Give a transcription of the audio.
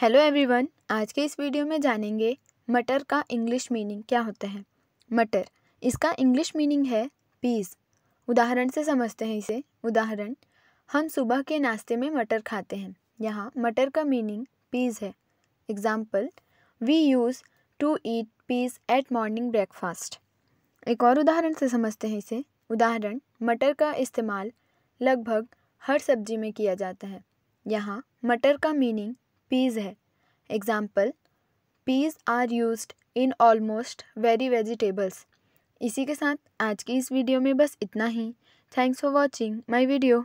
hello everyone आज के इस वीडियो में जानेंगे मटर का इंग्लिश मीनिंग क्या होता है मटर इसका इंग्लिश मीनिंग है पीस उदाहरण से समझते हैं इसे उदाहरण हम सुबह के नाश्ते में मटर खाते हैं यहाँ मटर का मीनिंग पीस है example we use to eat peas at morning breakfast एक और उदाहरण से समझते हैं इसे उदाहरण मटर का इस्तेमाल लगभग हर सब्जी में किया जाता है यहाँ मटर का मीनिंग पीज़ है example peas are use in almost very vegetables इसी के साथ आज की इस वीडियो में बस इतना ही thanks for watching my video